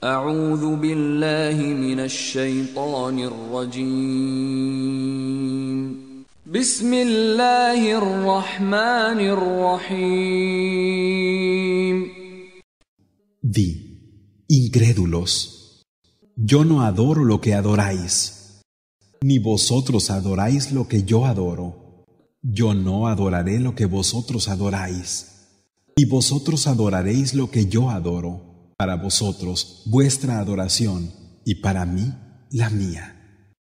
Di, incrédulos, yo no adoro lo que adoráis, ni vosotros adoráis lo que yo adoro. Yo no adoraré lo que vosotros adoráis, y vosotros adoraréis lo que yo adoro. Para vosotros vuestra adoración y para mí la mía.